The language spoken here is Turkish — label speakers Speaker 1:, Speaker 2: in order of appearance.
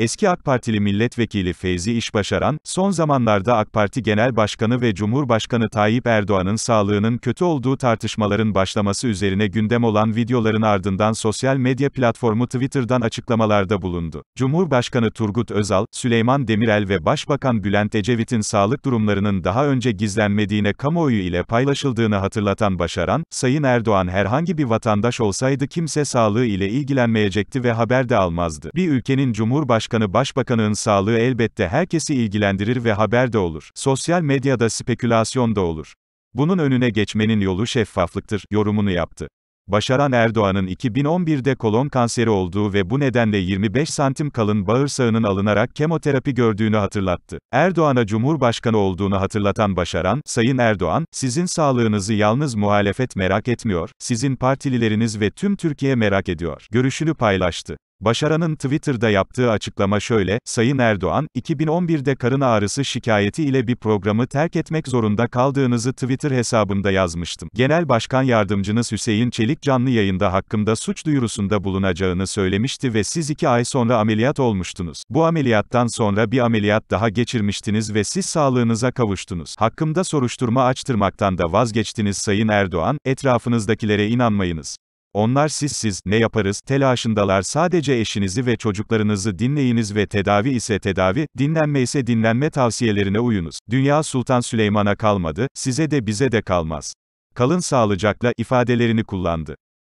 Speaker 1: Eski AK Partili milletvekili Feyzi İşbaşaran, son zamanlarda AK Parti Genel Başkanı ve Cumhurbaşkanı Tayyip Erdoğan'ın sağlığının kötü olduğu tartışmaların başlaması üzerine gündem olan videoların ardından sosyal medya platformu Twitter'dan açıklamalarda bulundu. Cumhurbaşkanı Turgut Özal, Süleyman Demirel ve Başbakan Bülent Ecevit'in sağlık durumlarının daha önce gizlenmediğine kamuoyu ile paylaşıldığını hatırlatan Başaran, Sayın Erdoğan herhangi bir vatandaş olsaydı kimse sağlığı ile ilgilenmeyecekti ve haber de almazdı. Bir ülkenin Cumhurbaşkanı Cumhurbaşkanı Başbakanının sağlığı elbette herkesi ilgilendirir ve haber de olur. Sosyal medyada spekülasyon da olur. Bunun önüne geçmenin yolu şeffaflıktır, yorumunu yaptı. Başaran Erdoğan'ın 2011'de kolon kanseri olduğu ve bu nedenle 25 santim kalın bağırsağının alınarak kemoterapi gördüğünü hatırlattı. Erdoğan'a Cumhurbaşkanı olduğunu hatırlatan Başaran, Sayın Erdoğan, sizin sağlığınızı yalnız muhalefet merak etmiyor, sizin partilileriniz ve tüm Türkiye merak ediyor. Görüşünü paylaştı. Başaran'ın Twitter'da yaptığı açıklama şöyle, Sayın Erdoğan, 2011'de karın ağrısı şikayeti ile bir programı terk etmek zorunda kaldığınızı Twitter hesabımda yazmıştım. Genel Başkan Yardımcınız Hüseyin Çelik canlı yayında hakkımda suç duyurusunda bulunacağını söylemişti ve siz iki ay sonra ameliyat olmuştunuz. Bu ameliyattan sonra bir ameliyat daha geçirmiştiniz ve siz sağlığınıza kavuştunuz. Hakkımda soruşturma açtırmaktan da vazgeçtiniz Sayın Erdoğan, etrafınızdakilere inanmayınız. Onlar sizsiz, ne yaparız, telaşındalar sadece eşinizi ve çocuklarınızı dinleyiniz ve tedavi ise tedavi, dinlenme ise dinlenme tavsiyelerine uyunuz. Dünya Sultan Süleyman'a kalmadı, size de bize de kalmaz. Kalın sağlıcakla ifadelerini kullandı.